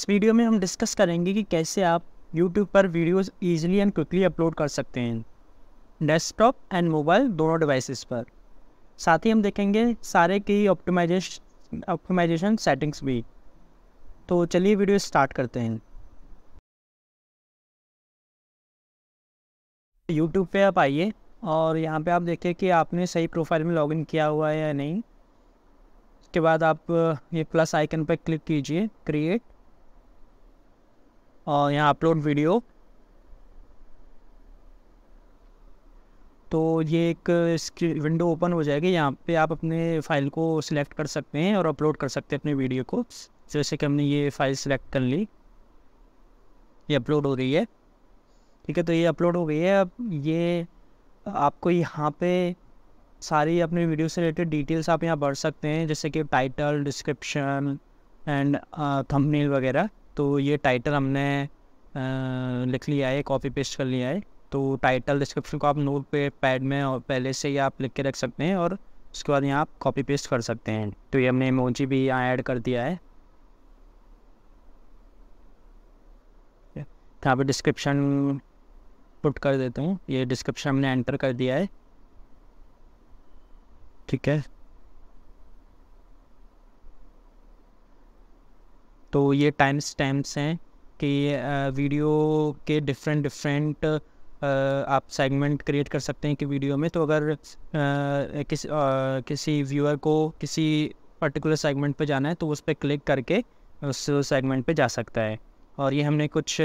इस वीडियो में हम डिस्कस करेंगे कि कैसे आप यूट्यूब पर videos easily and quickly upload कर सकते हैं डेस्कटॉप एंड मोबाइल दोनों डिवाइसेस पर साथ ही हम देखेंगे सारे की ऑप्टिमाइजेशन ऑप्टिमाइजेशन सेटिंग्स भी तो चलिए वीडियो स्टार्ट करते हैं यूट्यूब पे आप आइए और यहाँ पे आप देखिए कि आपने सही प्रोफाइल में लॉगिन किया हुआ है या नहीं उसके बाद आप ये प्लस आइकन पर क्लिक कीजिए क्रिएट और यहाँ अपलोड वीडियो तो ये एक विंडो ओपन हो जाएगी यहाँ पे आप अपने फाइल को सिलेक्ट कर सकते हैं और अपलोड कर सकते हैं अपने वीडियो को जैसे कि हमने ये फाइल सिलेक्ट कर ली ये अपलोड हो रही है ठीक है तो ये अपलोड हो गई है अब ये आपको यहाँ पे सारी अपने वीडियो से रिलेटेड डिटेल्स आप यहाँ भर सकते हैं जैसे कि टाइटल डिस्क्रिप्शन एंड थंबनेल वगैरह तो ये टाइटल हमने लिख लिया है कॉपी पेस्ट कर लिया है तो टाइटल डिस्क्रिप्शन को आप नोट पे पैड में और पहले से ही आप लिख के रख सकते हैं और उसके बाद यहाँ आप कॉपी पेस्ट कर सकते हैं तो ये हमने इमोजी भी यहाँ ऐड कर दिया है तो यहाँ पे डिस्क्रिप्शन पुट कर देता हूँ ये डिस्क्रिप्शन हमने एंटर कर दिया है ठीक है तो ये टाइम स्टैम्प्स हैं कि वीडियो के डिफरेंट डिफरेंट आप सेगमेंट क्रिएट कर सकते हैं कि वीडियो में तो अगर किस किसी व्यूअर को किसी पर्टिकुलर सेगमेंट पे जाना है तो उस पर क्लिक करके उस सेगमेंट पे जा सकता है और ये हमने कुछ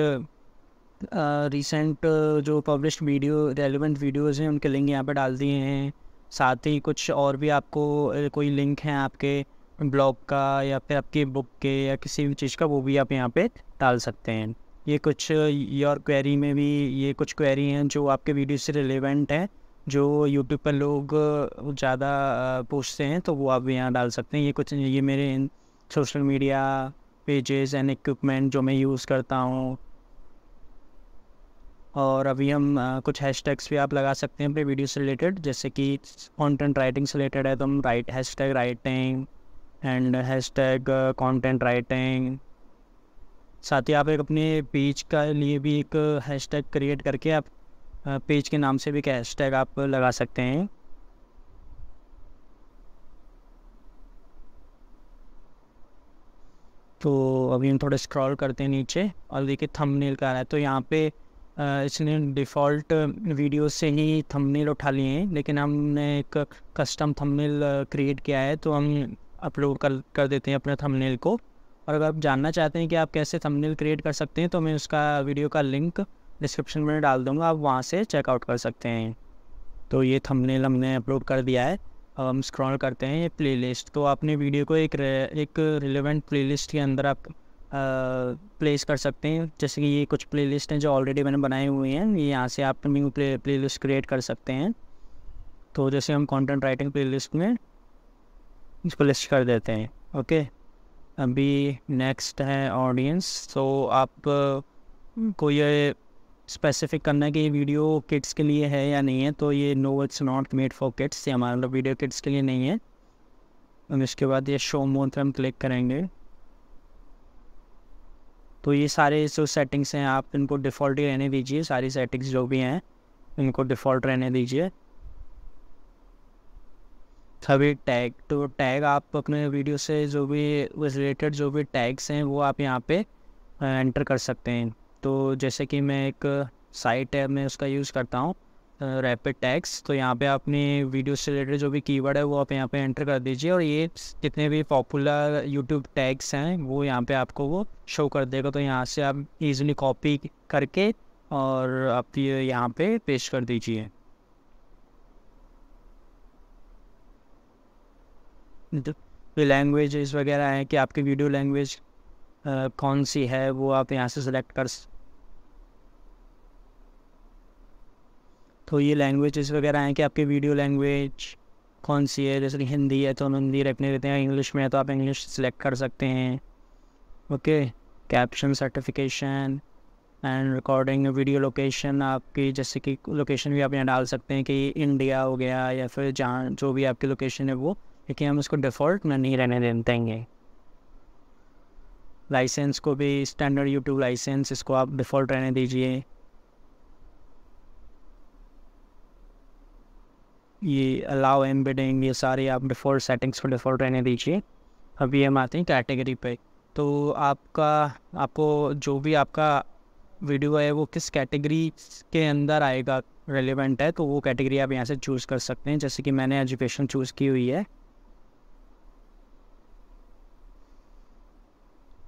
रिसेंट जो पब्लिश वीडियो रेलिवेंट वीडियोज़ हैं उनके लिंक यहाँ पे डाल दिए हैं साथ ही कुछ और भी आपको कोई लिंक हैं आपके ब्लॉग का या फिर आपकी बुक के या किसी भी चीज़ का वो भी आप यहाँ पे डाल सकते हैं ये कुछ योर क्वेरी में भी ये कुछ क्वेरी हैं जो आपके वीडियो से रिलेवेंट हैं जो यूट्यूब पर लोग ज़्यादा पूछते हैं तो वो आप यहाँ डाल सकते हैं ये कुछ ये मेरे social media pages and equipment जो मैं यूज़ करता हूँ और अभी हम आ, कुछ हैशटैग्स भी आप लगा सकते हैं अपने वीडियो से रिलेटेड जैसे कि कॉन्टेंट राइटिंग से रिलेटेड है तो हम right hashtag writing and hashtag content writing साथ ही आप एक अपने पेज का लिए भी एक हैश टैग क्रिएट करके आप पेज के नाम से भी एक हैश टैग आप लगा सकते हैं तो अभी हम थोड़ा स्क्रॉल करते हैं नीचे और देखिए थंबनेल का आ रहा है तो यहाँ पे इसने डिफ़ॉल्ट वीडियो से ही थंबनेल उठा लिए हैं लेकिन हमने एक कस्टम थंबनेल क्रिएट किया है तो हम अपलोड कर कर देते हैं अपने थंबनेल को और अगर आप जानना चाहते हैं कि आप कैसे थंबनेल क्रिएट कर सकते हैं तो मैं उसका वीडियो का लिंक डिस्क्रिप्शन में डाल दूँगा आप वहाँ से चेकआउट कर सकते हैं तो ये थंबनेल हमने अपलोड कर दिया है अब हम स्क्रॉल करते हैं प्लेलिस्ट तो आपने वीडियो को एक रे, एक रिलेवेंट प्लेलिस्ट के अंदर आप प्लेस कर सकते हैं जैसे कि ये कुछ प्लेलिस्ट हैं जो ऑलरेडी मैंने बनाए हुए हैं ये यहाँ से आप न्यू प्ले प्लेलिस्ट क्रिएट कर सकते हैं तो जैसे हम कंटेंट राइटिंग प्लेलिस्ट में इसको लिस्ट कर देते हैं ओके अभी नेक्स्ट है ऑडियंस तो आप हम्म, को ये स्पेसिफिक करना है कि ये वीडियो किड्स के लिए है या नहीं है तो ये no it's not made for kids ये हमारा मतलब वीडियो किड्स के लिए नहीं है हम इसके बाद ये शो मोन पर हम क्लिक करेंगे तो ये सारे जो सेटिंग्स हैं आप इनको डिफ़ॉल्ट ही रहने दीजिए सारी सेटिंग्स जो भी हैं इनको डिफ़ॉल्ट रहने दीजिए सभी टैग तो टैग आप अपने वीडियो से जो भी उस रिलेटेड जो भी टैग्स हैं वो आप यहाँ पे एंटर कर सकते हैं तो जैसे कि मैं एक साइट है मैं उसका यूज़ करता हूँ रैपिड टैग्स तो यहाँ पे आपने वीडियो से रिलेटेड जो भी कीवर्ड है वो आप यहाँ पे एंटर कर दीजिए और ये जितने भी पॉपुलर यूट्यूब टैग्स हैं वो यहाँ पे आपको वो शो कर देगा तो यहाँ से आप इजीली कॉपी करके और आप ये यहाँ पे पेश कर दीजिए लैंग्वेज वगैरह हैं कि आपकी वीडियो लैंग्वेज कौन सी है वो आप यहाँ से सेलेक्ट कर तो ये लैंग्वेजेस वगैरह हैं कि आपकी वीडियो लैंग्वेज कौन सी है जैसे हिंदी है तो हम हिंदी रखने देते हैं इंग्लिश में है तो आप इंग्लिश सेलेक्ट कर सकते हैं okay caption certification and recording video location आपकी जैसे कि लोकेशन भी आप यहाँ डाल सकते हैं कि इंडिया हो गया या फिर जहाँ जो भी आपकी लोकेशन है वो क्योंकि हम इसको डिफ़ॉल्ट में नहीं रहने देंगे लाइसेंस को भी स्टैंडर्ड यूट्यूब लाइसेंस इसको आप डिफ़ॉल्ट रहने दीजिए ये अलाउ एम्बेडिंग ये सारे आप डिफ़ॉल्ट सेटिंग्स को डिफ़ॉल्ट रहने दीजिए अभी हम आते हैं कैटेगरी पे तो आपका आपको जो भी आपका वीडियो है वो किस कैटेगरी के अंदर आएगा रेलिवेंट है तो वो कैटेगरी आप यहाँ से चूज़ कर सकते हैं जैसे कि मैंने एजुकेशन चूज़ की हुई है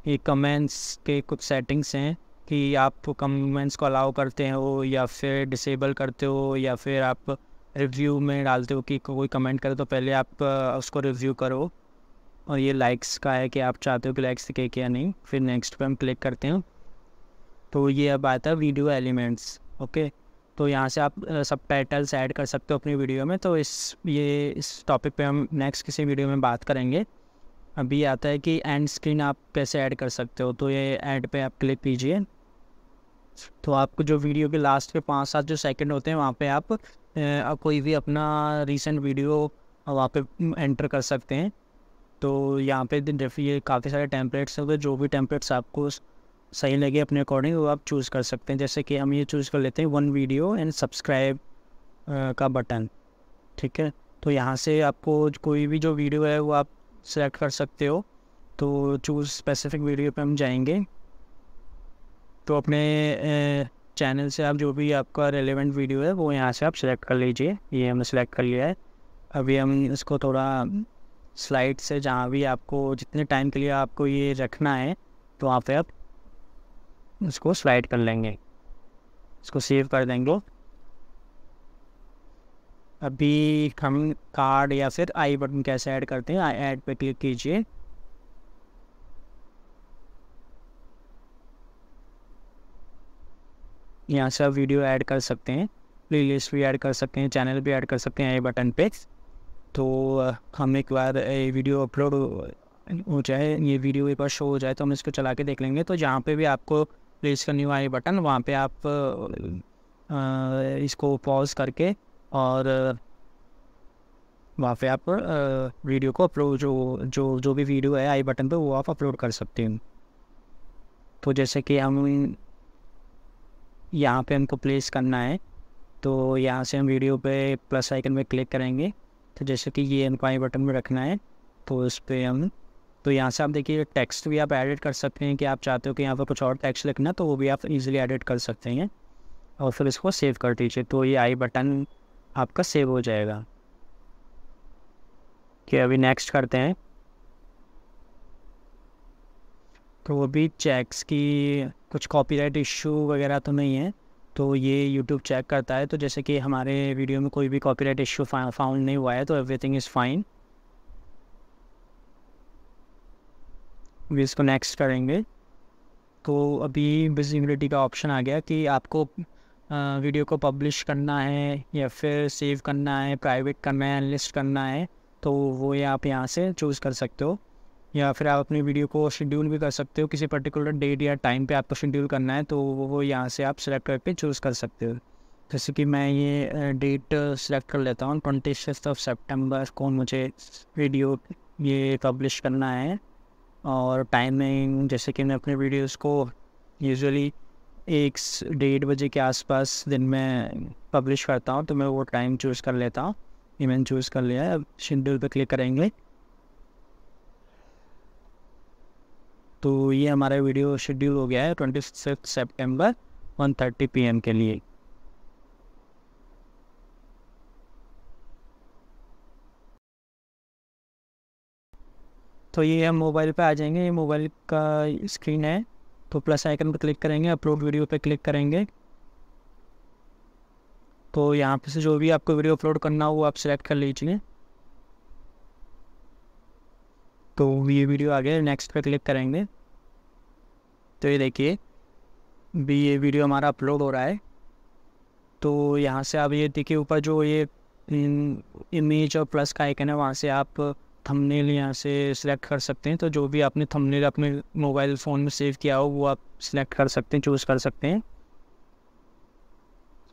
ये कमेंट्स के कुछ सेटिंग्स हैं कि आप कमेंट्स को अलाउ करते हो या फिर डिसेबल करते हो या फिर आप रिव्यू में डालते हो कि कोई कमेंट करे तो पहले आप उसको रिव्यू करो और ये लाइक्स का है कि आप चाहते हो कि लाइक्स दिखे क्या नहीं फिर नेक्स्ट पे हम क्लिक करते हैं तो ये अब आता है वीडियो एलिमेंट्स ओके तो यहाँ से आप सब टाइटल्स ऐड कर सकते हो अपनी वीडियो में तो इस ये इस टॉपिक पे हम नेक्स्ट किसी वीडियो में बात करेंगे अभी आता है कि एंड स्क्रीन आप कैसे ऐड कर सकते हो तो ये एंड पे आप क्लिक कीजिए तो आपको जो वीडियो के लास्ट के पाँच सात जो सेकंड होते हैं वहाँ पे आप आ, कोई भी अपना रीसेंट वीडियो वहाँ पे एंटर कर सकते हैं तो यहाँ पे ये काफ़ी सारे टेम्पलेट्स हैं तो जो भी टेम्पलेट्स आपको सही लगे अपने अकॉर्डिंग वो आप चूज़ कर सकते हैं जैसे कि हम ये चूज़ कर लेते हैं वन वीडियो एंड सब्सक्राइब का बटन ठीक है तो यहाँ से आपको कोई भी जो वीडियो है वो आप सेलेक्ट कर सकते हो तो चूज़ स्पेसिफिक वीडियो पे हम जाएंगे तो अपने चैनल से आप जो भी आपका रेलिवेंट वीडियो है वो यहाँ से आप सेलेक्ट कर लीजिए ये हमने सेलेक्ट कर लिया है अभी हम इसको थोड़ा स्लाइड से जहाँ भी आपको जितने टाइम के लिए आपको ये रखना है तो वहाँ पे आप इसको स्लाइड कर लेंगे इसको सेव कर देंगे अभी हम कार्ड या फिर आई बटन कैसे ऐड करते हैं आई ऐड पे क्लिक कीजिए यहाँ से वीडियो ऐड कर सकते हैं प्ले लिस्ट भी ऐड कर सकते हैं चैनल भी ऐड कर सकते हैं आई बटन पे तो हम एक बार ये वीडियो अपलोड हो जाए ये वीडियो एक बार शो हो जाए तो हम इसको चला के देख लेंगे तो जहाँ पे भी आपको प्लेस करनी हो आई बटन वहाँ पे आप आ, इसको पॉज करके और वहाँ पे आप वीडियो को अपलोड जो जो जो भी वीडियो है आई बटन पे वो आप अपलोड कर सकते हो तो जैसे कि हम यहाँ पे हमको प्लेस करना है तो यहाँ से हम वीडियो पे प्लस आइकन पे क्लिक करेंगे तो जैसे कि ये हमको आई बटन में रखना है तो उस पर हम तो यहाँ से आप देखिए टेक्स्ट भी आप एडिट कर सकते हैं कि आप चाहते हो कि यहाँ पर कुछ और टेक्स्ट लिखना तो वो भी आप इजीली एडिट कर सकते हैं और फिर इसको सेव कर दीजिए तो ये आई बटन आपका सेव हो जाएगा कि अभी नेक्स्ट करते हैं तो अभी चेक्स की कुछ कॉपीराइट इशू वगैरह तो नहीं है तो ये यूट्यूब चेक करता है तो जैसे कि हमारे वीडियो में कोई भी कॉपीराइट इशू फाउंड नहीं हुआ है तो एवरीथिंग इज़ फाइन अभी इसको नेक्स्ट करेंगे तो अभी विजिबिलिटी का ऑप्शन आ गया कि आपको वीडियो को पब्लिश करना है या फिर सेव करना है प्राइवेट करना है लिस्ट करना है तो वो ये आप यहाँ से चूज़ कर सकते हो या फिर आप अपनी वीडियो को शेड्यूल भी कर सकते हो किसी पर्टिकुलर डेट या टाइम पे आपको शेड्यूल करना है तो वो यहाँ से आप सिलेक्ट करके चूज़ कर सकते हो जैसे कि मैं ये डेट सेलेक्ट कर लेता हूँ ट्वेंटी सिक्स ऑफ सेप्टेम्बर को मुझे वीडियो ये पब्लिश करना है और टाइमिंग जैसे कि मैं अपने वीडियोज़ को यूजली एक डेढ़ बजे के आसपास दिन में पब्लिश करता हूँ तो मैं वो टाइम चूज़ कर लेता हूँ ये मैंने चूज़ कर लिया है अब शेड्यूल पे क्लिक करेंगे तो ये हमारा वीडियो शेड्यूल हो गया है twenty six September one thirty P के लिए तो ये हम मोबाइल पे आ जाएंगे ये मोबाइल का स्क्रीन है तो प्लस आइकन पर क्लिक करेंगे अपलोड वीडियो पर क्लिक करेंगे तो यहाँ पे से जो भी आपको वीडियो अपलोड करना हो आप सेलेक्ट कर लीजिए तो ये वीडियो आ गया नेक्स्ट पे क्लिक करेंगे तो ये देखिए भी ये वीडियो हमारा अपलोड हो रहा है तो यहाँ से आप ये देखिए ऊपर जो ये इमेज और प्लस का आइकन है वहाँ से आप थंबनेल यहाँ से सिलेक्ट कर सकते हैं तो जो भी आपने थंबनेल अपने मोबाइल फ़ोन में सेव किया हो वो आप सिलेक्ट कर सकते हैं चूज़ कर सकते हैं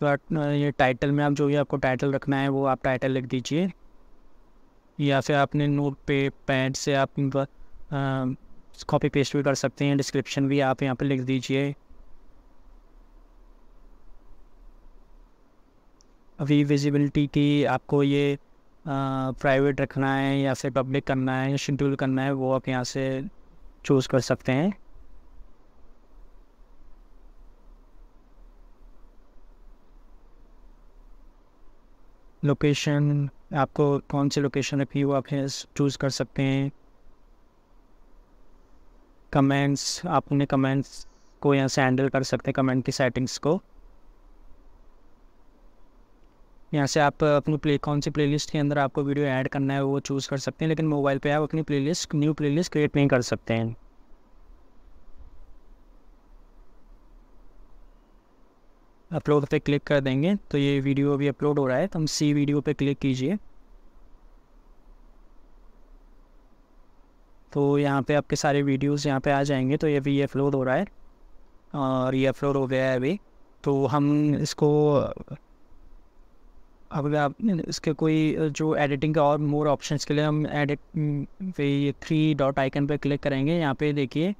तो ये टाइटल में आप जो भी आपको टाइटल रखना है वो आप टाइटल लिख दीजिए या फिर आपने नोट पे पैड से आप कॉपी पेस्ट भी कर सकते हैं डिस्क्रिप्शन भी आप यहाँ पे लिख दीजिए अभी विजिबिलिटी की आपको ये प्राइवेट रखना है या फिर पब्लिक करना है शेड्यूल करना है वो आप यहाँ से चूज़ कर सकते हैं लोकेशन आपको कौन सी लोकेशन रखी वो आप चूज़ कर सकते हैं कमेंट्स आप अपने कमेंट्स को यहाँ से हैंडल कर सकते हैं कमेंट की सेटिंग्स को यहाँ से आप अपनी प्ले कौन सी प्ले के अंदर आपको वीडियो ऐड करना है वो चूज़ कर सकते हैं लेकिन मोबाइल पर आप अपनी लिस्ट न्यू प्ले क्रिएट नहीं कर सकते हैं अपलोड पे क्लिक कर देंगे तो ये वीडियो अभी अपलोड हो रहा है तो हम सी वीडियो पे क्लिक कीजिए तो यहाँ पे आपके सारे वीडियोस यहाँ पे आ जाएंगे तो ये अभी ये अपलोड हो रहा है और ये अपलोड हो गया है अभी तो हम इसको अब आप इसके कोई जो एडिटिंग का और मोर ऑप्शंस के लिए हम एडिट पे थ्री डॉट आइकन पे क्लिक करेंगे यहाँ पे देखिए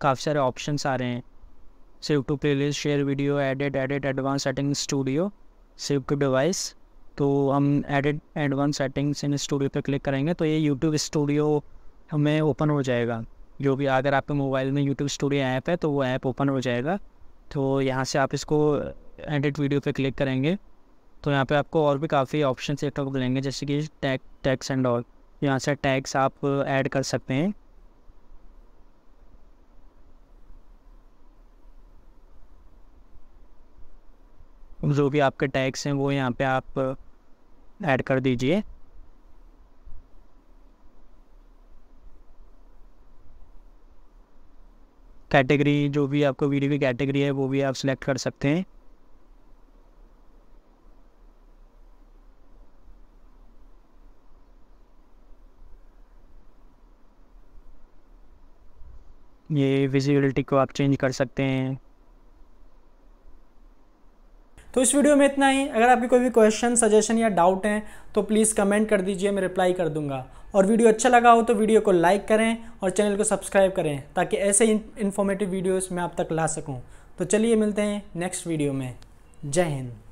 काफ़ी सारे ऑप्शंस आ रहे हैं save to playlist share video edit edit advance setting studio save to device तो हम edit advance settings in studio पे क्लिक करेंगे तो ये यूट्यूब स्टूडियो हमें ओपन हो जाएगा जो भी अगर आपके मोबाइल में यूट्यूब स्टूडियो ऐप है तो वो ऐप ओपन हो जाएगा तो यहाँ से आप इसको एडिट वीडियो पे क्लिक करेंगे तो यहाँ पे आपको और भी काफ़ी ऑप्शन देखने को मिलेंगे जैसे कि टैग टैक्स एंड ऑल यहाँ से टैक्स आप ऐड कर सकते हैं जो भी आपके टैक्स हैं वो यहाँ पे आप ऐड कर दीजिए कैटेगरी जो भी आपको वीडियो की कैटेगरी है वो भी आप सिलेक्ट कर सकते हैं ये विजिबिलिटी को आप चेंज कर सकते हैं तो इस वीडियो में इतना ही अगर आपके कोई भी क्वेश्चन सजेशन या डाउट हैं तो प्लीज़ कमेंट कर दीजिए मैं रिप्लाई कर दूंगा और वीडियो अच्छा लगा हो तो वीडियो को लाइक करें और चैनल को सब्सक्राइब करें ताकि ऐसे इन्फॉर्मेटिव वीडियोस मैं आप तक ला सकूं तो चलिए मिलते हैं नेक्स्ट वीडियो में जय हिंद